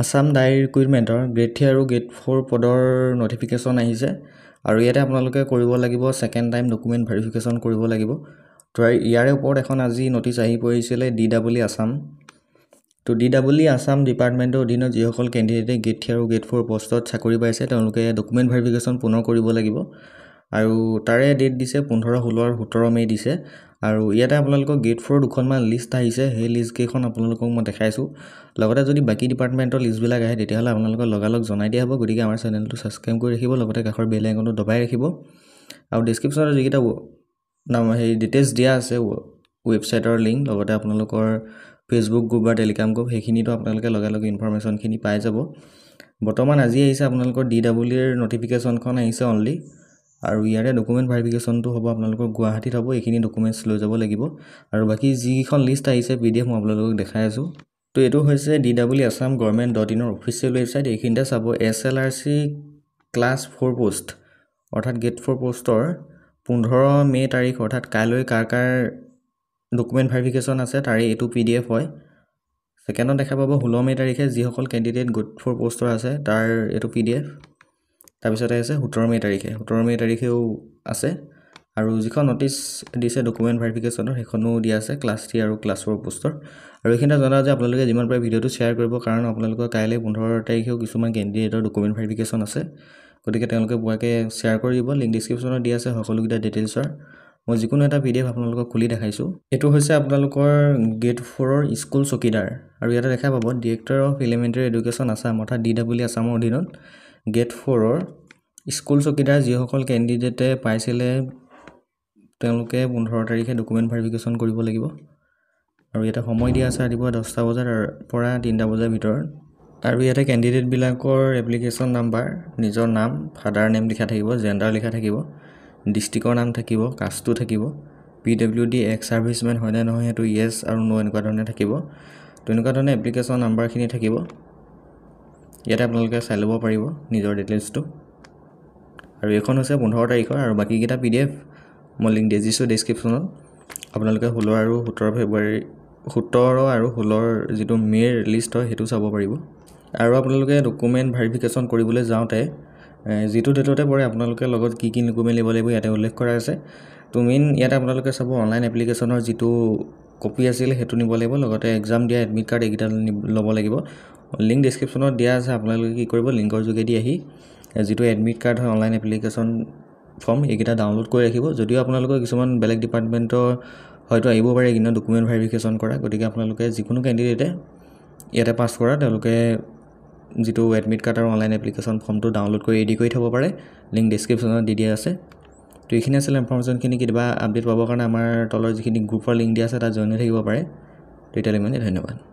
আছাম ডায়েৰী ৰিকুইৰমেণ্টৰ grade three আৰু গ্ৰেড ফ'ৰ পদৰ ন'টিফিকেশ্যন আহিছে আৰু ইয়াতে আপোনালোকে কৰিব লাগিব ছেকেণ্ড টাইম ডকুমেণ্ট ভেৰিফিকেশ্যন কৰিব লাগিব তো ইয়াৰে ওপৰত এখন আজি ন'টিচ আহি পৰিছিলে ডি ই আছাম তো ডি ই আছাম ডিপাৰ্টমেণ্টৰ অধীনত যিসকল কেণ্ডিডেটে গ্ৰেড থ্ৰী আৰু গ্ৰেড ফ'ৰ পষ্টত চাকৰি পাইছে তেওঁলোকে ডকুমেণ্ট ভেৰিফিকেশ্যন পুনৰ কৰিব লাগিব আৰু তাৰে ডেট দিছে পোন্ধৰ ষোল্ল আৰু সোতৰ মে' দিছে আৰু ইয়াতে আপোনালোকৰ গেট ফ'ৰ দুখনমান লিষ্ট আহিছে সেই লিষ্টকেইখন আপোনালোকক মই দেখাইছোঁ লগতে যদি বাকী ডিপাৰ্টমেণ্টৰ লিষ্টবিলাক আহে তেতিয়াহ'লে আপোনালোকক লগালগ জনাই দিয়া হ'ব গতিকে আমাৰ চেনেলটো ছাবস্ক্ৰাইব কৰি ৰাখিব লগতে কাষৰ বেল আইকনটো দবাই ৰাখিব আৰু ডিছক্ৰিপশ্যনত যিকেইটা নাম সেই ডিটেইলছ দিয়া আছে ৱেবছাইটৰ লিংক লগতে আপোনালোকৰ ফেচবুক গ্ৰুপ বা টেলিগ্ৰাম গ্ৰুপ সেইখিনিতো আপোনালোকে লগে লগে ইনফৰ্মেশ্যনখিনি পাই যাব বৰ্তমান আজি আহিছে আপোনালোকৰ ডি ডাব্লিউ এৰ নটিফিকেশ্যনখন আহিছে অনলি আৰু ইয়াৰে ডকুমেণ্ট ভেৰিফিকেশ্যনটো হ'ব আপোনালোকৰ গুৱাহাটীত হ'ব এইখিনি ডকুমেণ্টছ লৈ যাব লাগিব আৰু বাকী যিকেইখন লিষ্ট আহিছে পি ডি এফ মই আপোনালোকক দেখাই আছোঁ তো এইটো হৈছে D W Assam government dot ইনৰ অফিচিয়েল ৱেবছাইট এইখিনিতে চাব S L R C class four post অৰ্থাৎ গেট ফ'ৰ পোষ্টৰ পোন্ধৰ মে' তাৰিখ অৰ্থাৎ কাইলৈ কাৰ কাৰ ডকুমেণ্ট ভেৰিফিকেশ্যন আছে তাৰে এইটো পি ডি এফ হয় ছেকেণ্ডত দেখা পাব ষোল্ল মে' তাৰিখে যিসকল কেণ্ডিডেট গেট ফ'ৰ পোষ্টৰ আছে তাৰ এইটো পি ডি এফ তাৰপিছতে আছে সোতৰ মে' তাৰিখে সোতৰ মে' তাৰিখেও আছে আৰু যিখন নটিচ দিছে ডকুমেণ্ট ভেৰিফিকেশ্যনৰ সেইখনো দিয়া আছে ক্লাছ থ্ৰী আৰু ক্লাছ ফ'ৰ পোষ্টৰ আৰু এইখিনিতে জনা যে আপোনালোকে যিমান পাৰে ভিডিঅ'টো শ্বেয়াৰ কৰিব কাৰণ আপোনালোকৰ কাইলৈ পোন্ধৰ তাৰিখেও কিছুমান কেণ্ডিডেটৰ ডকুমেণ্ট ভেৰিফিকেশ্যন আছে গতিকে তেওঁলোকে পোৱাকৈ শ্বেয়াৰ কৰি দিব লিংক ডিছক্ৰিপশ্যনত দিয়া আছে সকলোকেইটা ডিটেইলছৰ মই যিকোনো এটা পি ডি এফ আপোনালোকক খুলি দেখাইছোঁ এইটো হৈছে আপোনালোকৰ গেট ফ'ৰৰ স্কুল চকীদাৰ আৰু ইয়াতে দেখা পাব director of elementary education Assam অৰ্থাৎ ডি ডাব্লিউ আছামৰ অধীনত গেট ফ'ৰৰ স্কুল চকীদাৰ যিসকল কেণ্ডিডেটে পাইছিলে তেওঁলোকে পোন্ধৰ তাৰিখে ডকুমেণ্ট ভেৰিফিকেশ্যন কৰিব লাগিব আৰু ইয়াতে সময় দিয়া আছে ৰাতিপুৱা দহটা বজাৰ পৰা তিনিটা বজাৰ ভিতৰত আৰু ইয়াতে কেণ্ডিডেটবিলাকৰ এপ্লিকেশ্যন নাম্বাৰ নিজৰ নাম ফাদাৰ নেম লিখা থাকিব জেণ্ডাৰ লিখা থাকিব ডিষ্ট্ৰিক্টৰ নাম থাকিব কাষ্টটো থাকিব P W D ex servicemen হয়নে নহয় সেইটো য়েছ আৰু ন' এনেকুৱা ধৰণে থাকিব তেনেকুৱা ধৰণে এপ্লিকেশ্যন নাম্বাৰখিনি থাকিব ইয়াতে আপোনালোকে চাই ল'ব পাৰিব নিজৰ ডিটেইলছটো আৰু এইখন হৈছে পোন্ধৰ তাৰিখৰ আৰু বাকীকেইটা পি ডি এফ মই লিংক দি দিছোঁ ডেছক্ৰিপশ্যনত আপোনালোকে ষোল্ল আৰু সোতৰ ফেব্ৰুৱাৰী সোতৰ আৰু ষোল্লৰ যিটো মে'ৰ লিষ্ট হয় সেইটো চাব পাৰিব আৰু আপোনালোকে ডকুমেণ্ট ভেৰিফিকেশ্যন কৰিবলৈ যাওঁতে যিটো ডেটতে পৰে আপোনালোকে লগত কি কি ডকুমেণ্ট ল'ব লাগিব ইয়াতে উল্লেখ কৰা আছে তো মেইন ইয়াতে আপোনালোকে চাব অনলাইন এপ্লিকেশ্যনৰ যিটো কপি আছিল সেইটো নিব লাগিব লগতে এক্সাম দিয়া এডমিট কাৰ্ড এইকেইটা ল'ব লাগিব লিংক ডিছক্ৰিপশ্যনত দিয়া আছে আপোনালোকে কি কৰিব লিংকৰ যোগেদি আহি যিটো এডমিট কাৰ্ড হয় অনলাইন এপ্লিকেশ্যন ফৰ্ম এইকেইটা ডাউনলোড কৰি ৰাখিব যদিও আপোনালোকৰ কিছুমান বেলেগ ডিপাৰ্টমেণ্টৰ হয়তো আহিব পাৰে কিন্তু ডকুমেণ্ট ভেৰিফিকেশ্যন কৰা গতিকে আপোনালোকে যিকোনো কেণ্ডিডেটে ইয়াতে পাছ কৰা তেওঁলোকে যিটো এডমিট কাৰ্ড আৰু অনলাইন এপ্লিকেশ্যন ফৰ্মটো ডাউনলোড কৰি ৰেডি কৰি থ'ব পাৰে লিংক ডিছক্ৰিপশ্যনত দি দিয়া আছে তো এইখিনি আছিলে ইনফৰ্মেশ্যনখিনি কেতিয়াবা আপডেট পাবৰ কাৰণে আমাৰ তলৰ যিখিনি গ্ৰুপৰ লিংক দিয়া আছে তাত জইন হৈ থাকিব পাৰে তেতিয়ালৈ মানে ধন্যবাদ